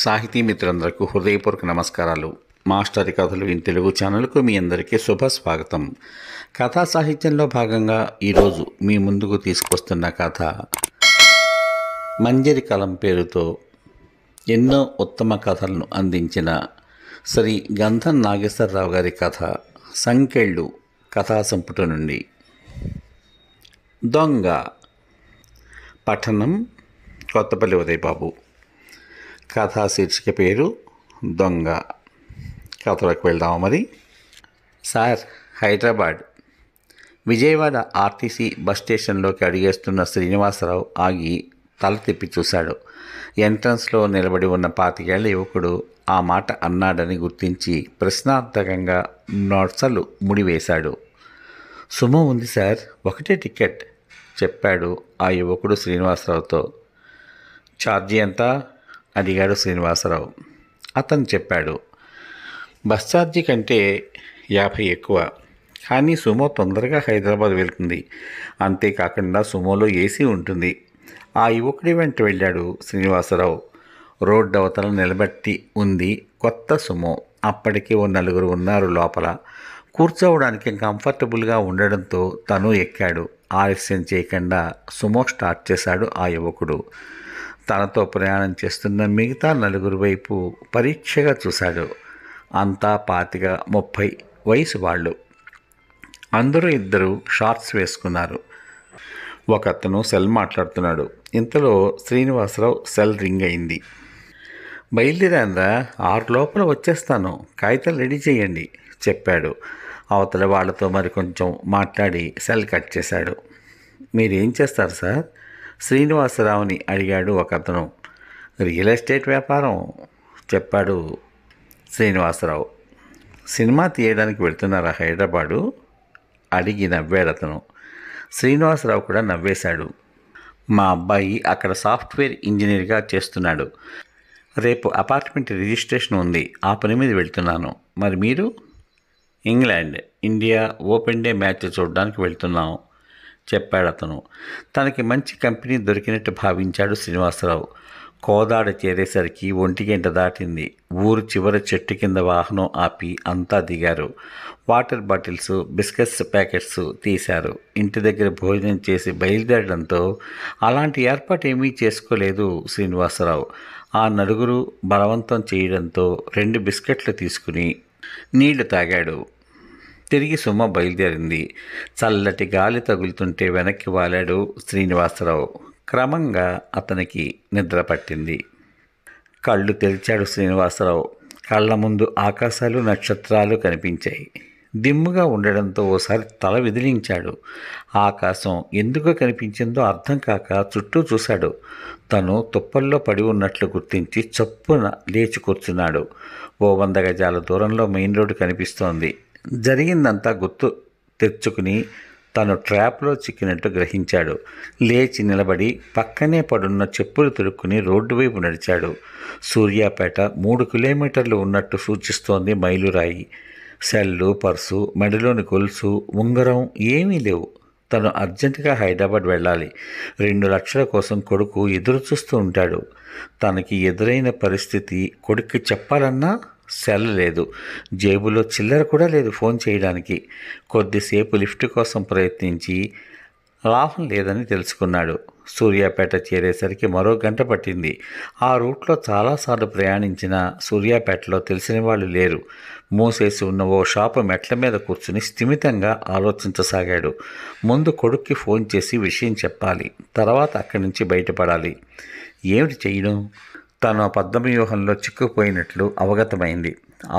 సాహితీ మిత్రులందరకు హృదయపూర్వక నమస్కారాలు మాస్టర్ కథలు ఇన్ తెలుగు ఛానల్కు మీ అందరికీ శుభ స్వాగతం కథా సాహిత్యంలో భాగంగా ఈరోజు మీ ముందుకు తీసుకొస్తున్న కథ మంజరి కలం పేరుతో ఎన్నో ఉత్తమ కథలను అందించిన శ్రీ గంధం నాగేశ్వరరావు గారి కథ సంకెళ్ళు కథా సంపుట నుండి దొంగ పఠనం కొత్తపల్లి ఉదయబాబు కథా శీర్షిక పేరు దొంగ కథలకు వెళ్దాము మరి sir Hyderabad Vijayawada RTC bus స్టేషన్లోకి అడిగేస్తున్న శ్రీనివాసరావు ఆగి తల తిప్పి చూశాడు ఎంట్రన్స్లో నిలబడి ఉన్న పాతికేళ్ల యువకుడు ఆ మాట అన్నాడని గుర్తించి ప్రశ్నార్థకంగా నొట్సలు ముడివేశాడు సుమో ఉంది సార్ ఒకటే టికెట్ చెప్పాడు ఆ యువకుడు శ్రీనివాసరావుతో ఛార్జీ ఎంత అడిగాడు శ్రీనివాసరావు అతను చెప్పాడు బస్ ఛార్జీ కంటే యాభై ఎక్కువ కానీ సుమో తొందరగా హైదరాబాద్ వెళ్తుంది అంతేకాకుండా సుమోలో ఏసీ ఉంటుంది ఆ యువకుడి వెంట వెళ్ళాడు శ్రీనివాసరావు రోడ్డు అవతల నిలబెట్టి ఉంది కొత్త సుమో అప్పటికే ఓ నలుగురు ఉన్నారు లోపల కూర్చోవడానికి కంఫర్టబుల్గా ఉండడంతో తను ఎక్కాడు ఆలస్యం చేయకుండా సుమో స్టార్ట్ చేశాడు ఆ యువకుడు తనతో ప్రయాణం చేస్తున్న మిగతా నలుగురు వైపు పరీక్షగా చూశాడు అంతా పాతిక ముప్పై వయసు వాళ్ళు అందరూ ఇద్దరు షార్ట్స్ వేసుకున్నారు ఒక అతను సెల్ మాట్లాడుతున్నాడు ఇంతలో శ్రీనివాసరావు సెల్ రింగ్ అయింది బయలుదేరాందా ఆరు లోపల వచ్చేస్తాను కాగితాలు రెడీ చేయండి చెప్పాడు అవతల వాళ్ళతో మరి కొంచెం మాట్లాడి సెల్ కట్ చేశాడు మీరేం చేస్తారు సార్ శ్రీనివాసరావుని అడిగాడు ఒకతను రియల్ ఎస్టేట్ వ్యాపారం చెప్పాడు శ్రీనివాసరావు సినిమా తీయడానికి వెళ్తున్నారా హైదరాబాదు అడిగి నవ్వాడు అతను శ్రీనివాసరావు కూడా నవ్వేశాడు మా అబ్బాయి అక్కడ సాఫ్ట్వేర్ ఇంజనీర్గా చేస్తున్నాడు రేపు అపార్ట్మెంట్ రిజిస్ట్రేషన్ ఉంది ఆ పని మీద వెళ్తున్నాను మరి మీరు England India open day match చూడడానికి వెళ్తున్నాము చెప్పాడు అతను తనకి మంచి కంపెనీ దొరికినట్టు భావించాడు శ్రీనివాసరావు కోదాడ చేరేసరికి ఒంటి గంట దాటింది ఊరు చివర చెట్టు కింద వాహనం ఆపి అంతా దిగారు వాటర్ బాటిల్స్ బిస్కెట్స్ ప్యాకెట్స్ తీశారు ఇంటి దగ్గర భోజనం చేసి బయలుదేరడంతో అలాంటి ఏర్పాటు ఏమీ చేసుకోలేదు శ్రీనివాసరావు ఆ నలుగురు బలవంతం చేయడంతో రెండు బిస్కెట్లు తీసుకుని నీళ్లు తాగాడు తిరిగి సుమ బయలుదేరింది చల్లటి గాలి తగులుతుంటే వెనక్కి వాలాడు శ్రీనివాసరావు క్రమంగా అతనికి నిద్ర పట్టింది కళ్ళు తెరిచాడు శ్రీనివాసరావు కళ్ళ ముందు ఆకాశాలు నక్షత్రాలు కనిపించాయి దిమ్ముగా ఉండడంతో ఓసారి తల విదిలించాడు ఆకాశం ఎందుకు కనిపించిందో అర్థం కాక చుట్టూ చూశాడు తను తుప్పల్లో పడి ఉన్నట్లు గుర్తించి చప్పున లేచి కూర్చున్నాడు ఓ వంద గజాల దూరంలో మెయిన్ రోడ్డు కనిపిస్తోంది జరిగిందంతా గుర్తు తెచ్చుకుని తను ట్రాప్లో చిక్కినట్టు గ్రహించాడు లేచి నిలబడి పక్కనే పడున్న చెప్పులు తిరుక్కుని రోడ్డు వైపు నడిచాడు సూర్యాపేట మూడు కిలోమీటర్లు ఉన్నట్టు సూచిస్తోంది మైలురాయి సెల్లు పర్సు మెడలోని గొలుసు ఉంగరం ఏమీ లేవు తను అర్జెంటుగా హైదరాబాద్ వెళ్ళాలి రెండు లక్షల కోసం కొడుకు ఎదురు చూస్తూ ఉంటాడు తనకి ఎదురైన పరిస్థితి కొడుక్కి చెప్పాలన్నా సెల్ లేదు జేబులో చిల్లర కూడా లేదు ఫోన్ చేయడానికి కొద్దిసేపు లిఫ్ట్ కోసం ప్రయత్నించి లాభం లేదని తెలుసుకున్నాడు సూర్యాపేట చేరేసరికి మరో గంట పట్టింది ఆ రూట్లో చాలాసార్లు ప్రయాణించిన సూర్యాపేటలో తెలిసిన వాళ్ళు లేరు మూసేసి ఉన్న ఓ షాపు మెట్ల మీద కూర్చుని స్థిమితంగా ఆలోచించసాగాడు ముందు కొడుక్కి ఫోన్ చేసి విషయం చెప్పాలి తర్వాత అక్కడి నుంచి బయటపడాలి ఏమిటి చేయడం తన వ్యూహంలో చిక్కుపోయినట్లు అవగతమైంది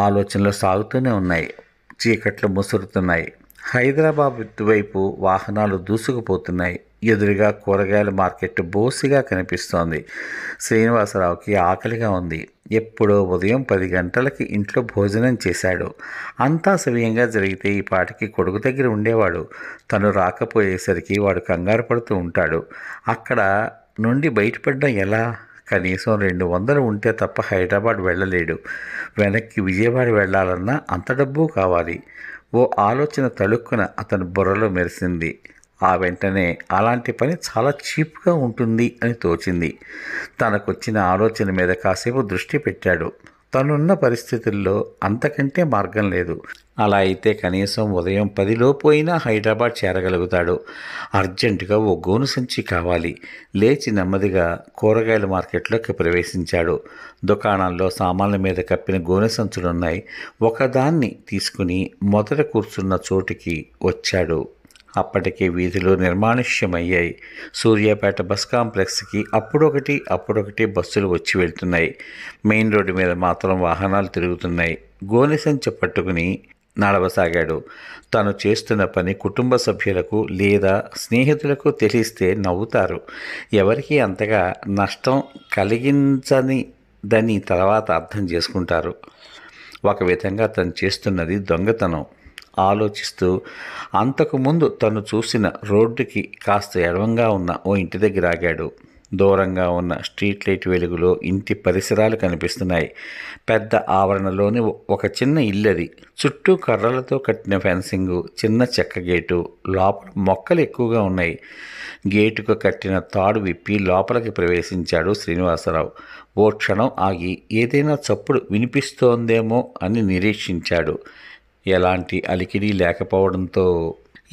ఆలోచనలు సాగుతూనే ఉన్నాయి చీకట్లు ముసురుతున్నాయి హైదరాబాద్ వైపు వాహనాలు దూసుకుపోతున్నాయి ఎదురుగా కూరగాయల మార్కెట్ బోసిగా కనిపిస్తోంది శ్రీనివాసరావుకి ఆకలిగా ఉంది ఎప్పుడో ఉదయం పది గంటలకి ఇంట్లో భోజనం చేశాడు అంతా సవ్యంగా జరిగితే ఈ పాటికి కొడుకు దగ్గర ఉండేవాడు తను రాకపోయేసరికి వాడు కంగారు పడుతూ ఉంటాడు అక్కడ నుండి బయటపడ్డం ఎలా కనీసం రెండు వందలు ఉంటే తప్ప హైదరాబాద్ వెళ్ళలేడు వెనక్కి విజయవాడ వెళ్ళాలన్నా అంత డబ్బు కావాలి ఓ ఆలోచన తలుక్కున అతని బుర్రలో మెరిసింది ఆ వెంటనే అలాంటి పని చాలా చీప్గా ఉంటుంది అని తోచింది తనకొచ్చిన ఆలోచన మీద కాసేపు దృష్టి పెట్టాడు తనున్న పరిస్థితుల్లో అంతకంటే మార్గం లేదు అలా అయితే కనీసం ఉదయం పదిలో పోయినా హైదరాబాద్ చేరగలుగుతాడు అర్జెంటుగా ఓ గోను సంచి కావాలి లేచి నెమ్మదిగా కూరగాయల మార్కెట్లోకి ప్రవేశించాడు దుకాణంలో సామాన్ల మీద కప్పిన గోనె సంచులున్నాయి ఒకదాన్ని తీసుకుని మొదట కూర్చున్న చోటుకి వచ్చాడు అప్పటికే వీధిలో నిర్మానుష్యమయ్యాయి సూర్యాపేట బస్ కాంప్లెక్స్కి అప్పుడొకటి అప్పుడొకటి బస్సులు వచ్చి వెళ్తున్నాయి మెయిన్ రోడ్డు మీద మాత్రం వాహనాలు తిరుగుతున్నాయి గోనె సంచి పట్టుకుని నడవసాగాడు తను చేస్తున్న పని కుటుంబ సభ్యులకు లేదా స్నేహితులకు తెలిస్తే నవ్వుతారు ఎవరికీ అంతగా నష్టం కలిగించని దాన్ని తర్వాత అర్థం చేసుకుంటారు ఒక విధంగా తను చేస్తున్నది దొంగతనం ఆలోచిస్తూ అంతకుముందు తను చూసిన రోడ్డుకి కాస్త ఎడవంగా ఉన్న ఓ ఇంటి దగ్గర ఆగాడు దూరంగా ఉన్న స్ట్రీట్ లైట్ వెలుగులో ఇంటి పరిసరాలు కనిపిస్తున్నాయి పెద్ద ఆవరణలోని ఒక చిన్న ఇల్లది చుట్టూ కర్రలతో కట్టిన ఫెన్సింగ్ చిన్న చెక్క గేటు లోపల మొక్కలు ఎక్కువగా ఉన్నాయి గేటుకు కట్టిన తాడు విప్పి లోపలికి ప్రవేశించాడు శ్రీనివాసరావు ఓ క్షణం ఆగి ఏదైనా చప్పుడు వినిపిస్తోందేమో అని నిరీక్షించాడు ఎలాంటి అలికిడి లేకపోవడంతో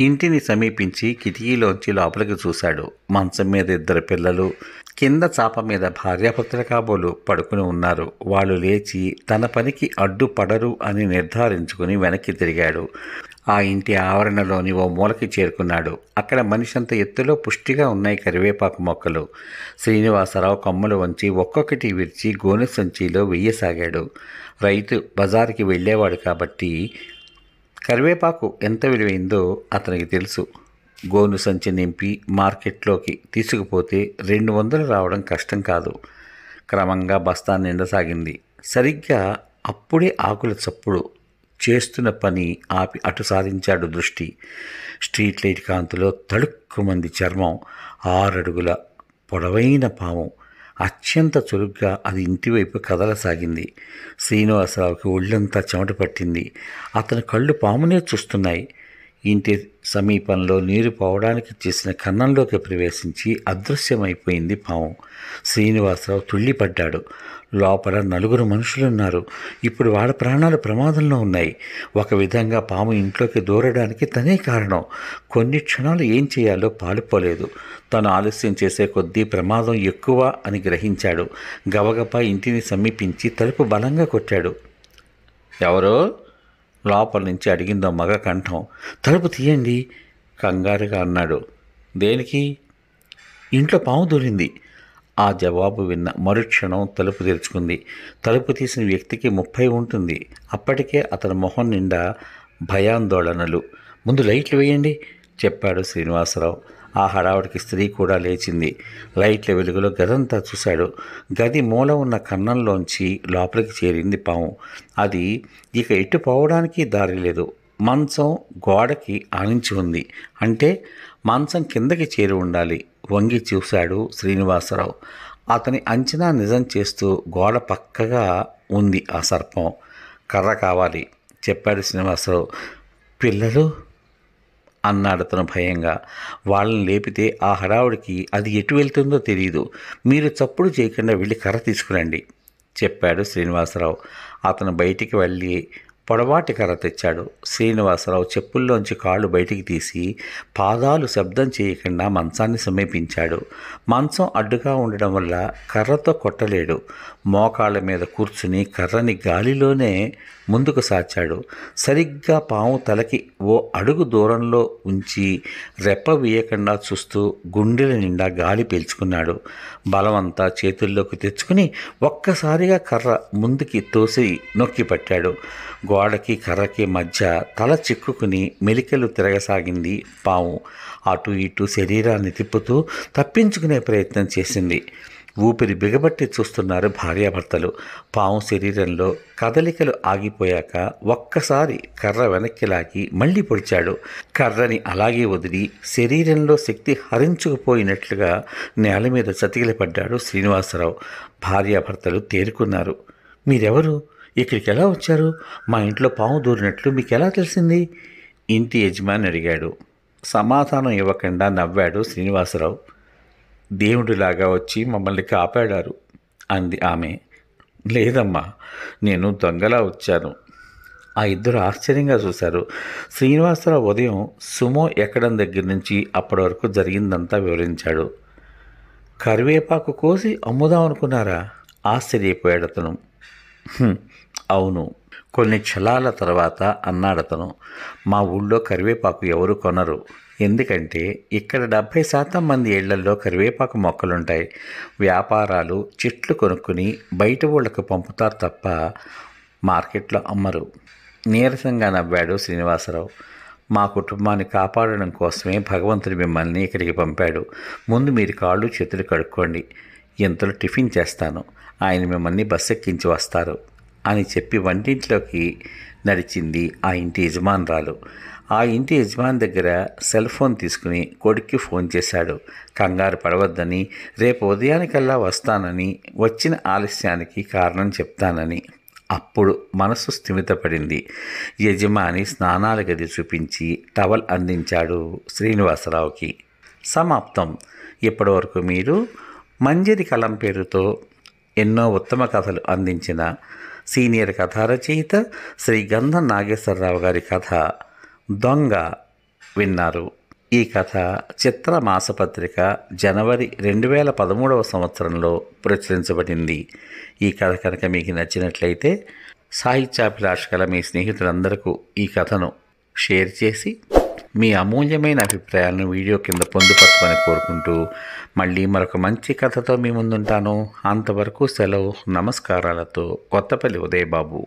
ఇంటిని సమీపించి కిటికీలోంచి లోపలికి చూశాడు మంచం మీద ఇద్దరు పిల్లలు కింద చాప మీద భార్యాపుత్ర కాబోలు పడుకుని ఉన్నారు వాళ్ళు లేచి తన పనికి అడ్డు పడరు అని నిర్ధారించుకుని వెనక్కి తిరిగాడు ఆ ఇంటి ఆవరణలోని ఓ మూలకి చేరుకున్నాడు అక్కడ మనిషంత ఎత్తులో పుష్టిగా ఉన్నాయి కరివేపాకు మొక్కలు శ్రీనివాసరావు కొమ్మలు వంచి ఒక్కొక్కటి విరిచి గోనె సంచిలో వెయ్యసాగాడు రైతు బజార్కి వెళ్ళేవాడు కాబట్టి కరివేపాకు ఎంత విలువైందో అతనికి తెలుసు గోను సంచి నింపి మార్కెట్లోకి తీసుకుపోతే రెండు వందలు రావడం కష్టం కాదు క్రమంగా బస్తా నిండసాగింది సరిగ్గా అప్పుడే ఆకుల చప్పుడు చేస్తున్న పని ఆపి అటు సాధించాడు దృష్టి స్ట్రీట్ లైట్ కాంతిలో తడుక్కుమంది చర్మం ఆరడుగుల పొడవైన పాము అత్యంత చురుగ్గా అది ఇంటివైపు కదలసాగింది శ్రీనివాసరావుకి ఒళ్ళంతా చెమట పట్టింది అతని కళ్ళు పామునే చూస్తున్నాయి ఇంటి సమీపంలో నీరు పోవడానికి చేసిన కన్నంలోకి ప్రవేశించి అదృశ్యమైపోయింది పాము శ్రీనివాసరావు తుళ్ళిపడ్డాడు లోపల నలుగురు మనుషులున్నారు ఇప్పుడు వాళ్ళ ప్రాణాలు ప్రమాదంలో ఉన్నాయి ఒక విధంగా పాము ఇంట్లోకి దూరడానికి తనే కారణం కొన్ని క్షణాలు ఏం చేయాలో పాలుపోలేదు తను ఆలస్యం చేసే కొద్దీ ప్రమాదం ఎక్కువ అని గ్రహించాడు గవగపా ఇంటిని సమీపించి తలుపు బలంగా కొట్టాడు ఎవరో లోపల నుంచి అడిగిందో మగ కంఠం తలుపు తీయండి కంగారుగా అన్నాడు దేనికి ఇంట్లో పాము దూరింది ఆ జవాబు విన్న మరుక్షణం తలుపు తెరుచుకుంది తలుపు తీసిన వ్యక్తికి ముప్పై ఉంటుంది అప్పటికే అతని మొహం నిండా భయాందోళనలు ముందు లైట్లు వేయండి చెప్పాడు శ్రీనివాసరావు ఆ హడావుడికి స్త్రీ కూడా లేచింది లైట్ల వెలుగులో గదంతా చూశాడు గది మూల ఉన్న కన్నంలోంచి లోపలికి చేరింది పాము అది ఇక ఎటు పోవడానికి దారి లేదు మంచం గోడకి ఆనించి ఉంది అంటే మంచం కిందకి చేరి ఉండాలి వంగి చూశాడు శ్రీనివాసరావు అతని అంచనా నిజం చేస్తూ గోడ పక్కగా ఉంది ఆ సర్పం కర్ర కావాలి చెప్పాడు శ్రీనివాసరావు పిల్లలు అన్నాడు అతను భయంగా వాళ్ళని లేపితే ఆ హడావుడికి అది ఎటు వెళ్తుందో తెలియదు మీరు చప్పుడు చేయకుండా వెళ్ళి కర్ర తీసుకురండి చెప్పాడు శ్రీనివాసరావు అతను బయటికి వెళ్ళి పొడవాటి కర్ర తెచ్చాడు శ్రీనివాసరావు చెప్పుల్లోంచి కాళ్ళు బయటికి తీసి పాదాలు శబ్దం చేయకుండా మంచాన్ని సమీపించాడు మంచం అడ్డుగా ఉండడం వల్ల కర్రతో కొట్టలేడు మోకాళ్ళ మీద కూర్చుని కర్రని గాలిలోనే ముందుకు సాచాడు సరిగ్గా పాము తలకి ఓ అడుగు దూరంలో ఉంచి రెప్ప వేయకుండా చూస్తూ గుండెల నిండా గాలి పీల్చుకున్నాడు బలమంతా చేతుల్లోకి తెచ్చుకుని ఒక్కసారిగా కర్ర ముందుకి తోసి నొక్కి పట్టాడు గోడకి కర్రకి మధ్య తల చిక్కుకుని మెలికలు తిరగసాగింది పాము అటు ఇటు శరీరాన్ని తిప్పుతూ తప్పించుకునే ప్రయత్నం చేసింది ఊపిరి బిగబట్టి చూస్తున్నారు భార్యాభర్తలు పాము శరీరంలో కదలికలు ఆగిపోయాక ఒక్కసారి కర్ర వెనక్కి లాగి మళ్ళీ పొడిచాడు కర్రని అలాగే వదిలి శరీరంలో శక్తి హరించుకుపోయినట్లుగా నేల మీద చతికిలపడ్డాడు శ్రీనివాసరావు భార్యాభర్తలు తేరుకున్నారు మీరెవరు ఇక్కడికి ఎలా వచ్చారు మా ఇంట్లో పాము దూరినట్లు మీకు ఎలా తెలిసింది ఇంటి యజమాని అడిగాడు సమాధానం ఇవ్వకుండా నవ్వాడు శ్రీనివాసరావు దేవుడిలాగా వచ్చి మమ్మల్ని కాపాడారు అంది ఆమె లేదమ్మా నేను దొంగలా వచ్చాను ఆ ఇద్దరు ఆశ్చర్యంగా చూశారు శ్రీనివాసరావు ఉదయం సుమో ఎక్కడం దగ్గర నుంచి అప్పటి వరకు జరిగిందంతా వివరించాడు కరివేపాకు కోసి అమ్ముదాం అనుకున్నారా ఆశ్చర్యపోయాడు అతను అవును కొన్ని క్షణాల తర్వాత అన్నాడతను మా ఊళ్ళో కరివేపాకు ఎవరు కొనరు ఎందుకంటే ఇక్కడ డెబ్భై శాతం మంది ఇళ్లల్లో కరివేపాకు మొక్కలుంటాయి వ్యాపారాలు చెట్లు కొనుక్కుని బయట ఊళ్ళకు పంపుతారు తప్ప మార్కెట్లో అమ్మరు నీరసంగా నవ్వాడు శ్రీనివాసరావు మా కుటుంబాన్ని కాపాడడం కోసమే భగవంతుడు మిమ్మల్ని ఇక్కడికి పంపాడు ముందు మీరు కాళ్ళు చేతులు కడుక్కోండి ఇంతలో టిఫిన్ చేస్తాను ఆయన మిమ్మల్ని బస్ ఎక్కించి వస్తారు అని చెప్పి వంటింట్లోకి నడిచింది ఆ ఇంటి యజమానురాలు ఆ ఇంటి యజమాని దగ్గర సెల్ ఫోన్ తీసుకుని కొడుక్కి ఫోన్ చేశాడు కంగారు పడవద్దని రేపు ఉదయానికల్లా వస్తానని వచ్చిన ఆలస్యానికి కారణం చెప్తానని అప్పుడు మనసు స్థిమితపడింది యజమాని స్నానాల గది చూపించి టవల్ అందించాడు శ్రీనివాసరావుకి సమాప్తం ఇప్పటివరకు మీరు మంజరి కలం పేరుతో ఎన్నో ఉత్తమ కథలు అందించిన సీనియర్ కథారచయిత శ్రీ గంధం నాగేశ్వరరావు గారి కథ దొంగ విన్నారు ఈ కథ చిత్ర మాసపత్రిక జనవరి రెండు వేల పదమూడవ సంవత్సరంలో ప్రచురించబడింది ఈ కథ కనుక మీకు నచ్చినట్లయితే సాహిత్యాభిలాష మీ స్నేహితులందరకు ఈ కథను షేర్ చేసి మీ అమూల్యమైన అభిప్రాయాలను వీడియో కింద పొందుపరచమని కోరుకుంటూ మళ్ళీ మరొక మంచి కథతో మీ ముందుంటాను అంతవరకు సెలవు నమస్కారాలతో కొత్తపల్లి ఉదయబాబు